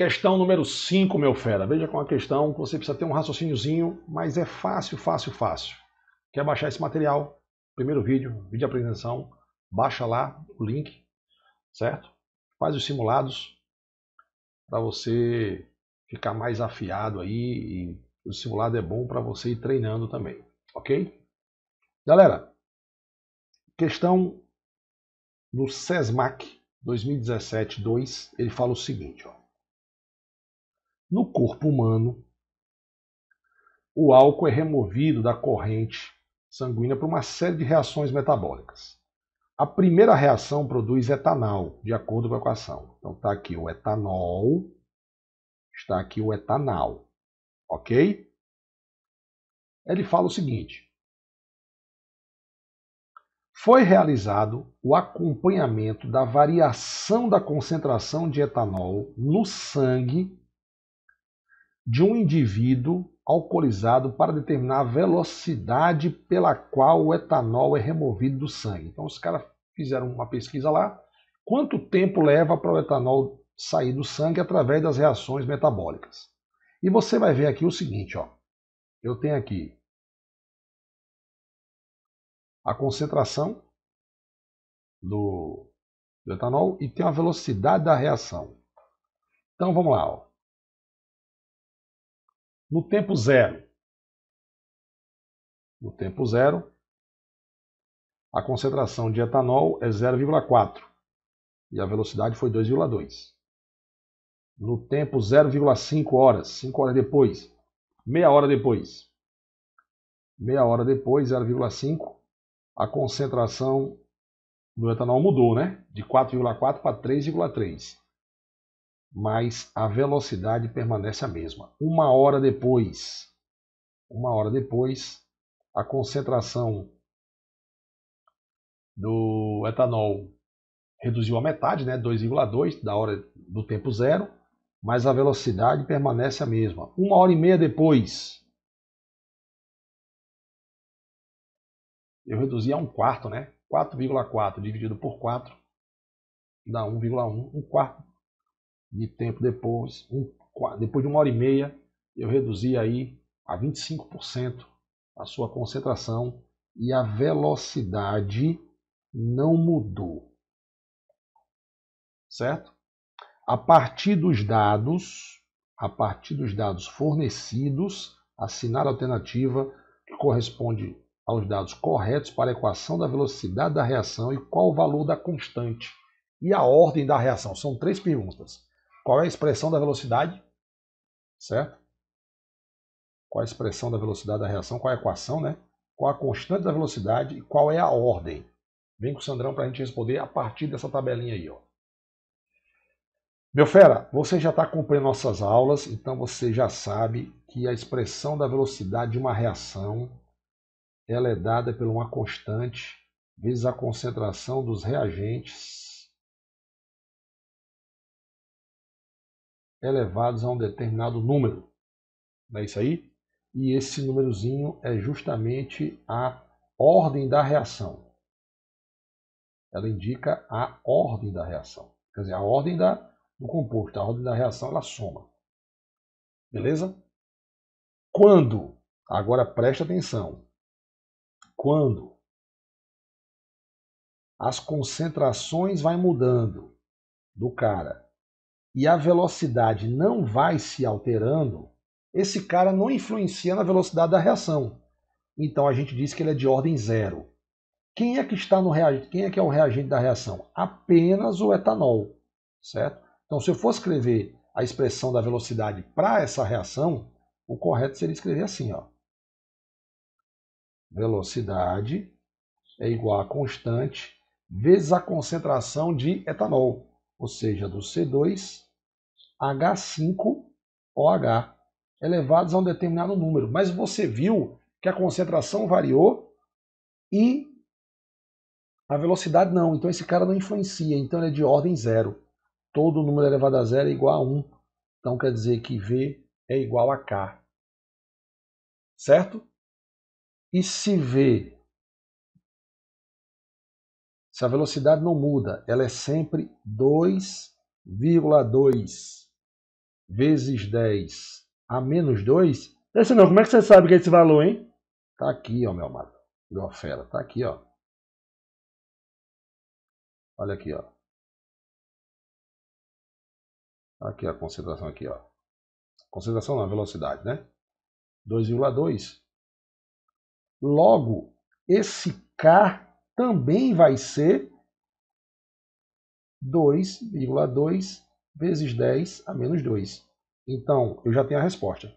Questão número 5, meu fera. Veja com é a questão que você precisa ter um raciocíniozinho, mas é fácil, fácil, fácil. Quer baixar esse material? Primeiro vídeo, vídeo de apresentação, baixa lá o link, certo? Faz os simulados para você ficar mais afiado aí e o simulado é bom para você ir treinando também, ok? Galera, questão no SESMAC 2017-2, ele fala o seguinte, ó. No corpo humano, o álcool é removido da corrente sanguínea por uma série de reações metabólicas. A primeira reação produz etanol, de acordo com a equação. Então está aqui o etanol, está aqui o etanol, ok? Ele fala o seguinte: foi realizado o acompanhamento da variação da concentração de etanol no sangue de um indivíduo alcoolizado para determinar a velocidade pela qual o etanol é removido do sangue. Então os caras fizeram uma pesquisa lá, quanto tempo leva para o etanol sair do sangue através das reações metabólicas. E você vai ver aqui o seguinte, ó. Eu tenho aqui a concentração do, do etanol e tem a velocidade da reação. Então vamos lá, ó no tempo zero. No tempo zero, a concentração de etanol é 0,4 e a velocidade foi 2,2. No tempo 0,5 horas, 5 horas depois, meia hora depois. Meia hora depois, 0,5, a concentração do etanol mudou, né? De 4,4 para 3,3 mas a velocidade permanece a mesma. Uma hora depois, uma hora depois, a concentração do etanol reduziu a metade, né, 2,2 da hora do tempo zero, mas a velocidade permanece a mesma. Uma hora e meia depois, eu reduzi a um quarto, né? 4,4 dividido por 4 dá 1,1, um quarto de tempo depois, um, depois de uma hora e meia, eu reduzi aí a 25% a sua concentração e a velocidade não mudou. Certo? A partir dos dados, a partir dos dados fornecidos, assinar a alternativa que corresponde aos dados corretos para a equação da velocidade da reação e qual o valor da constante e a ordem da reação. São três perguntas. Qual é a expressão da velocidade? Certo? Qual é a expressão da velocidade da reação? Qual é a equação, né? Qual a constante da velocidade e qual é a ordem? Vem com o Sandrão para a gente responder a partir dessa tabelinha aí, ó. Meu fera, você já está acompanhando nossas aulas, então você já sabe que a expressão da velocidade de uma reação ela é dada por uma constante vezes a concentração dos reagentes elevados a um determinado número. Não é isso aí? E esse númerozinho é justamente a ordem da reação. Ela indica a ordem da reação. Quer dizer, a ordem da, do composto, a ordem da reação, ela soma. Beleza? Quando, agora preste atenção, quando as concentrações vai mudando do cara e a velocidade não vai se alterando, esse cara não influencia na velocidade da reação. Então a gente diz que ele é de ordem zero. Quem é que está no reagente? Quem é que é o reagente da reação? Apenas o etanol, certo? Então se eu for escrever a expressão da velocidade para essa reação, o correto seria escrever assim, ó. Velocidade é igual a constante vezes a concentração de etanol ou seja, do C2, H5OH, elevados a um determinado número. Mas você viu que a concentração variou e a velocidade não. Então esse cara não influencia, então ele é de ordem zero. Todo número elevado a zero é igual a 1. Então quer dizer que V é igual a K. Certo? E se V essa velocidade não muda, ela é sempre 2,2 vezes 10 a menos 2. Esse não, como é que você sabe que é esse valor, hein? Tá aqui, ó, meu amado. fera, tá aqui, ó. Olha aqui, ó. Aqui a concentração aqui, ó. Concentração na velocidade, né? 2,2. Logo, esse K também vai ser 2,2 vezes 10 a menos 2. Então, eu já tenho a resposta.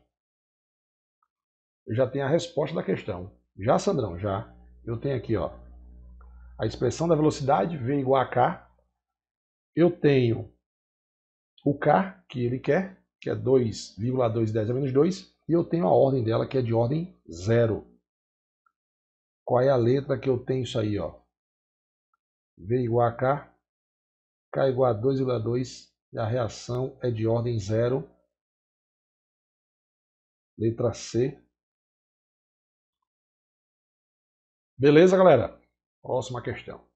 Eu já tenho a resposta da questão. Já, Sandrão, já. Eu tenho aqui, ó, a expressão da velocidade, V igual a K. Eu tenho o K, que ele quer, que é 2,210 a menos 2, e eu tenho a ordem dela, que é de ordem zero. Qual é a letra que eu tenho isso aí, ó? V igual a K, K igual a 2,2 e a reação é de ordem zero. Letra C. Beleza, galera? Próxima questão.